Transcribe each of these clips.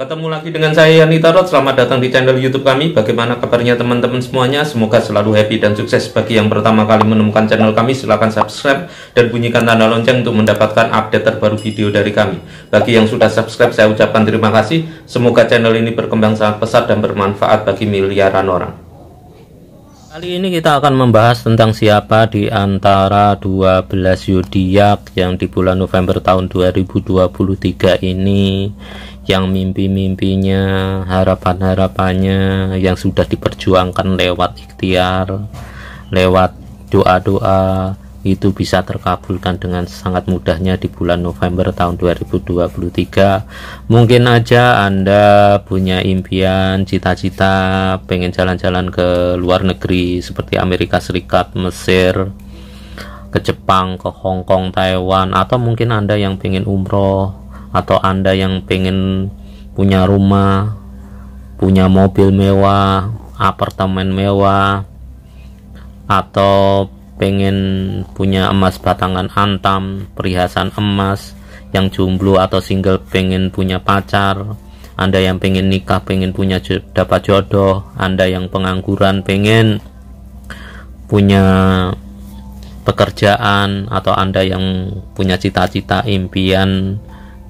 Ketemu lagi dengan saya Yani Tarot, selamat datang di channel YouTube kami. Bagaimana kabarnya teman-teman semuanya? Semoga selalu happy dan sukses. Bagi yang pertama kali menemukan channel kami, silahkan subscribe dan bunyikan tanda lonceng untuk mendapatkan update terbaru video dari kami. Bagi yang sudah subscribe, saya ucapkan terima kasih. Semoga channel ini berkembang sangat pesat dan bermanfaat bagi miliaran orang. Kali ini kita akan membahas tentang siapa di antara 12 zodiak yang di bulan November tahun 2023 ini yang mimpi-mimpinya, harapan-harapannya yang sudah diperjuangkan lewat ikhtiar, lewat doa-doa, itu bisa terkabulkan dengan sangat mudahnya di bulan November tahun 2023 mungkin aja Anda punya impian cita-cita pengen jalan-jalan ke luar negeri seperti Amerika Serikat Mesir ke Jepang ke Hong Kong Taiwan atau mungkin Anda yang pengen umroh atau Anda yang pengen punya rumah punya mobil mewah apartemen mewah atau pengen punya emas batangan antam, perhiasan emas, yang jomblo atau single pengen punya pacar, Anda yang pengen nikah pengen punya dapat jodoh, Anda yang pengangguran pengen punya pekerjaan atau Anda yang punya cita-cita impian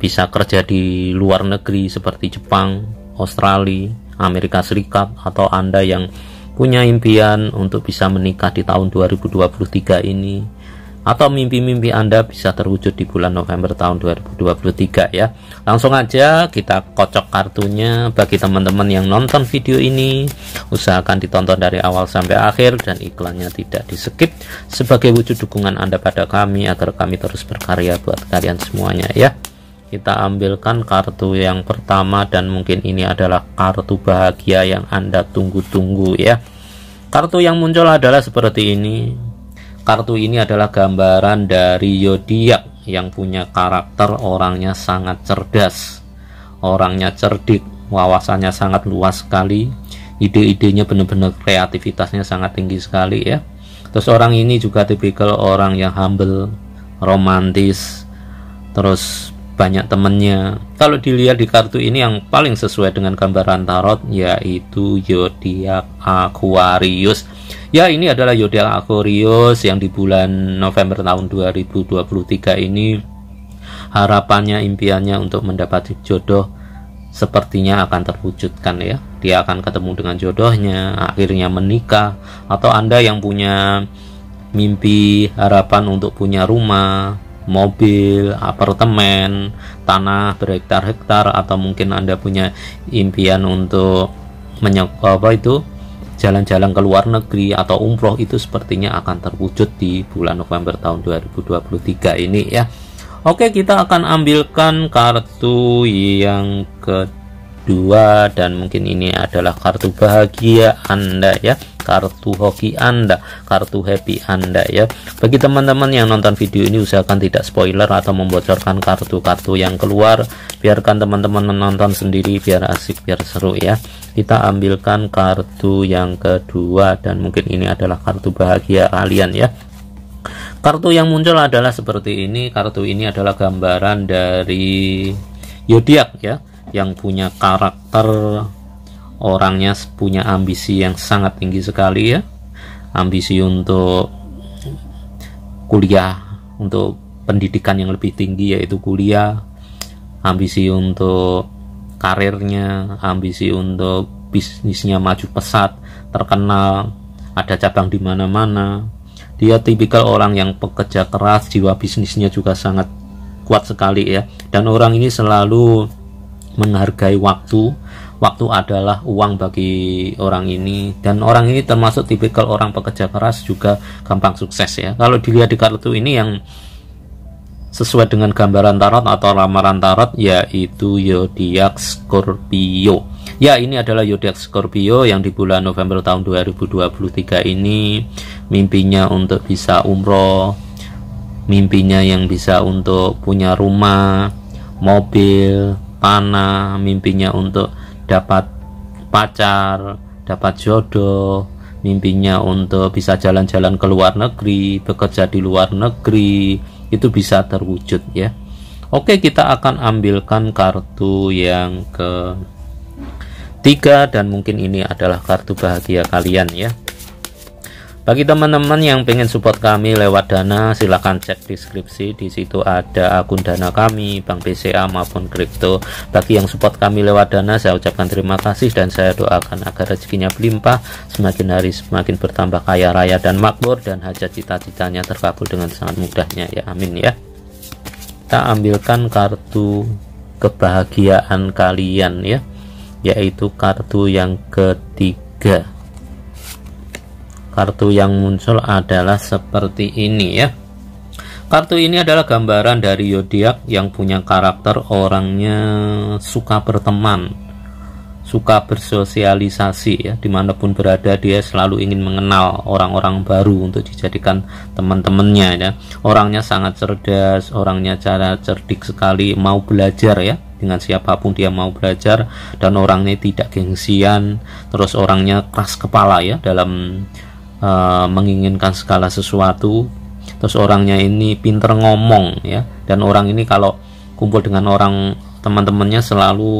bisa kerja di luar negeri seperti Jepang, Australia, Amerika Serikat atau Anda yang punya impian untuk bisa menikah di tahun 2023 ini atau mimpi-mimpi Anda bisa terwujud di bulan November tahun 2023 ya. Langsung aja kita kocok kartunya bagi teman-teman yang nonton video ini. Usahakan ditonton dari awal sampai akhir dan iklannya tidak di-skip sebagai wujud dukungan Anda pada kami agar kami terus berkarya buat kalian semuanya ya kita ambilkan kartu yang pertama dan mungkin ini adalah kartu bahagia yang Anda tunggu-tunggu ya. Kartu yang muncul adalah seperti ini. Kartu ini adalah gambaran dari zodiak yang punya karakter orangnya sangat cerdas. Orangnya cerdik, wawasannya sangat luas sekali, ide-idenya benar-benar kreativitasnya sangat tinggi sekali ya. Terus orang ini juga tipikal orang yang humble, romantis, terus banyak temennya. Kalau dilihat di kartu ini yang paling sesuai dengan gambaran tarot yaitu zodiak Aquarius. Ya, ini adalah zodiak Aquarius yang di bulan November tahun 2023 ini harapannya, impiannya untuk mendapat jodoh sepertinya akan terwujudkan ya. Dia akan ketemu dengan jodohnya, akhirnya menikah atau Anda yang punya mimpi, harapan untuk punya rumah, mobil, apartemen, tanah berhektar-hektar atau mungkin Anda punya impian untuk menyek apa itu jalan-jalan ke luar negeri atau umroh itu sepertinya akan terwujud di bulan November tahun 2023 ini ya. Oke, kita akan ambilkan kartu yang ke dua dan mungkin ini adalah kartu bahagia Anda ya kartu hoki Anda kartu happy Anda ya bagi teman-teman yang nonton video ini usahakan tidak spoiler atau membocorkan kartu-kartu yang keluar biarkan teman-teman menonton sendiri biar asik biar seru ya kita ambilkan kartu yang kedua dan mungkin ini adalah kartu bahagia kalian ya kartu yang muncul adalah seperti ini kartu ini adalah gambaran dari Yodiak ya yang punya karakter orangnya punya ambisi yang sangat tinggi sekali ya ambisi untuk kuliah untuk pendidikan yang lebih tinggi yaitu kuliah ambisi untuk karirnya ambisi untuk bisnisnya maju pesat terkenal ada cabang di mana-mana dia tipikal orang yang pekerja keras jiwa bisnisnya juga sangat kuat sekali ya dan orang ini selalu menghargai waktu waktu adalah uang bagi orang ini dan orang ini termasuk tipikal orang pekerja keras juga gampang sukses ya kalau dilihat di kartu ini yang sesuai dengan gambaran tarot atau lamaran tarot yaitu Yodiak Scorpio ya ini adalah Yodiak Scorpio yang di bulan November tahun 2023 ini mimpinya untuk bisa umroh mimpinya yang bisa untuk punya rumah mobil panah, mimpinya untuk dapat pacar, dapat jodoh, mimpinya untuk bisa jalan-jalan ke luar negeri, bekerja di luar negeri, itu bisa terwujud ya. Oke, kita akan ambilkan kartu yang ke tiga dan mungkin ini adalah kartu bahagia kalian ya. Bagi teman-teman yang pengen support kami lewat Dana, silahkan cek deskripsi. Di situ ada akun Dana kami, Bank BCA maupun kripto. Bagi yang support kami lewat Dana, saya ucapkan terima kasih dan saya doakan agar rezekinya berlimpah, semakin hari semakin bertambah kaya raya dan makmur dan hajat cita-citanya terkabul dengan sangat mudahnya. Ya amin ya. Kita ambilkan kartu kebahagiaan kalian ya, yaitu kartu yang ketiga kartu yang muncul adalah seperti ini ya kartu ini adalah gambaran dari yodiak yang punya karakter orangnya suka berteman suka bersosialisasi ya dimanapun berada dia selalu ingin mengenal orang-orang baru untuk dijadikan teman-temannya ya orangnya sangat cerdas orangnya cara cerdik sekali mau belajar ya dengan siapapun dia mau belajar dan orangnya tidak gengsian terus orangnya keras kepala ya dalam uh, menginginkan segala sesuatu terus orangnya ini pinter ngomong ya dan orang ini kalau kumpul dengan orang teman-temannya selalu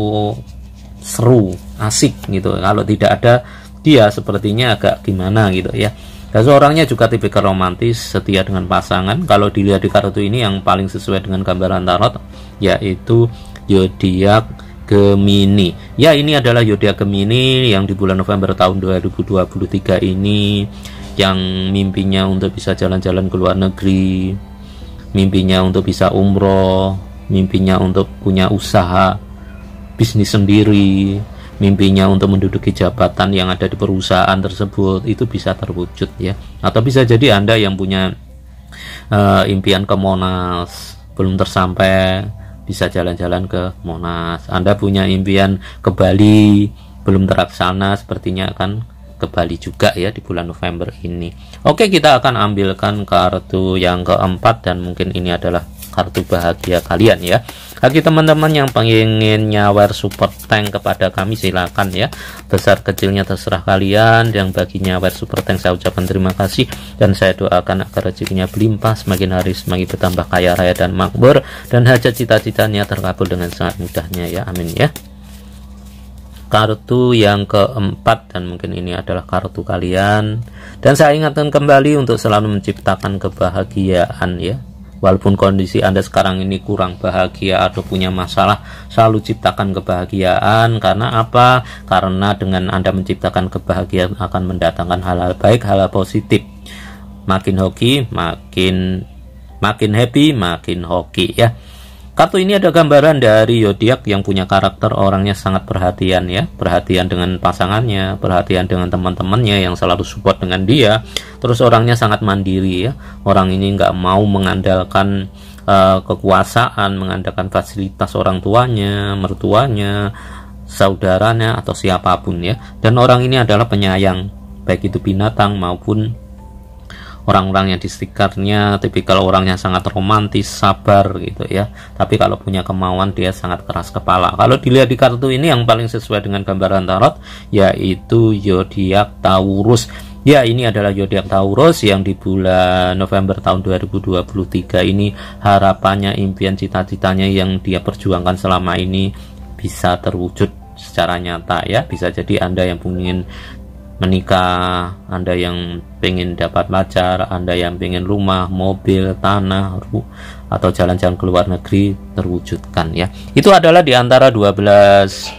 seru asik gitu kalau tidak ada dia sepertinya agak gimana gitu ya dan orangnya juga tipikal romantis setia dengan pasangan kalau dilihat di kartu ini yang paling sesuai dengan gambaran tarot yaitu zodiak Gemini. Ya, ini adalah zodiak Gemini yang di bulan November tahun 2023 ini yang mimpinya untuk bisa jalan-jalan ke luar negeri, mimpinya untuk bisa umroh, mimpinya untuk punya usaha bisnis sendiri, mimpinya untuk menduduki jabatan yang ada di perusahaan tersebut itu bisa terwujud ya. Atau bisa jadi Anda yang punya uh, impian ke Monas belum tersampai bisa jalan-jalan ke Monas Anda punya impian ke Bali belum terlaksana sepertinya akan ke Bali juga ya di bulan November ini oke kita akan ambilkan kartu yang keempat dan mungkin ini adalah kartu bahagia kalian ya bagi teman-teman yang pengen nyawer super tank kepada kami silakan ya besar kecilnya terserah kalian yang bagi nyawer super tank saya ucapkan terima kasih dan saya doakan agar rezekinya berlimpah semakin hari semakin bertambah kaya raya dan makmur dan hajat cita-citanya terkabul dengan sangat mudahnya ya amin ya kartu yang keempat dan mungkin ini adalah kartu kalian dan saya ingatkan kembali untuk selalu menciptakan kebahagiaan ya Walaupun kondisi Anda sekarang ini kurang bahagia atau punya masalah, selalu ciptakan kebahagiaan. Karena apa? Karena dengan Anda menciptakan kebahagiaan akan mendatangkan hal-hal baik, hal-hal positif. Makin hoki, makin makin happy, makin hoki ya. Kartu ini ada gambaran dari zodiak yang punya karakter orangnya sangat perhatian ya, perhatian dengan pasangannya, perhatian dengan teman-temannya yang selalu support dengan dia. Terus orangnya sangat mandiri ya, orang ini nggak mau mengandalkan uh, kekuasaan, mengandalkan fasilitas orang tuanya, mertuanya, saudaranya atau siapapun ya. Dan orang ini adalah penyayang, baik itu binatang maupun orang-orang yang di stikernya tipikal orang yang sangat romantis sabar gitu ya tapi kalau punya kemauan dia sangat keras kepala kalau dilihat di kartu ini yang paling sesuai dengan gambaran tarot yaitu zodiak Taurus Ya, ini adalah zodiak Taurus yang di bulan November tahun 2023 ini harapannya, impian, cita-citanya yang dia perjuangkan selama ini bisa terwujud secara nyata ya bisa jadi anda yang ingin menikah, Anda yang pengen dapat pacar, Anda yang pengen rumah, mobil, tanah, ru, atau jalan-jalan ke luar negeri terwujudkan ya. Itu adalah di antara 12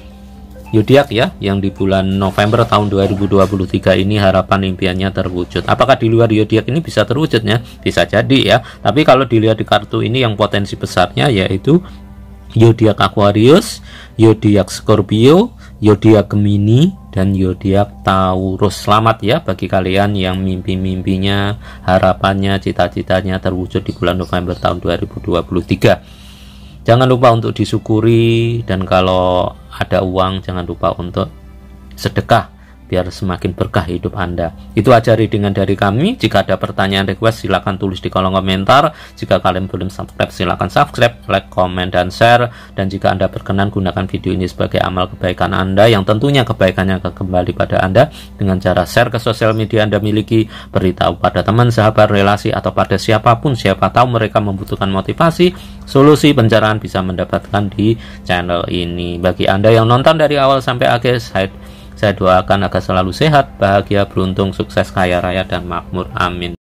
zodiak ya yang di bulan November tahun 2023 ini harapan impiannya terwujud. Apakah di luar zodiak ini bisa terwujudnya? Bisa jadi ya. Tapi kalau dilihat di kartu ini yang potensi besarnya yaitu zodiak Aquarius, zodiak Scorpio, Yodiak Gemini, dan zodiak Taurus. Selamat ya bagi kalian yang mimpi-mimpinya, harapannya, cita-citanya terwujud di bulan November tahun 2023. Jangan lupa untuk disyukuri dan kalau ada uang jangan lupa untuk sedekah biar semakin berkah hidup Anda. Itu aja readingan dari kami. Jika ada pertanyaan request silahkan tulis di kolom komentar. Jika kalian belum subscribe silahkan subscribe, like, komen, dan share. Dan jika Anda berkenan gunakan video ini sebagai amal kebaikan Anda yang tentunya kebaikannya akan kembali pada Anda dengan cara share ke sosial media Anda miliki, beritahu pada teman, sahabat, relasi, atau pada siapapun siapa tahu mereka membutuhkan motivasi, solusi pencerahan bisa mendapatkan di channel ini. Bagi Anda yang nonton dari awal sampai akhir, saya saya doakan agar selalu sehat, bahagia, beruntung, sukses, kaya raya, dan makmur. Amin.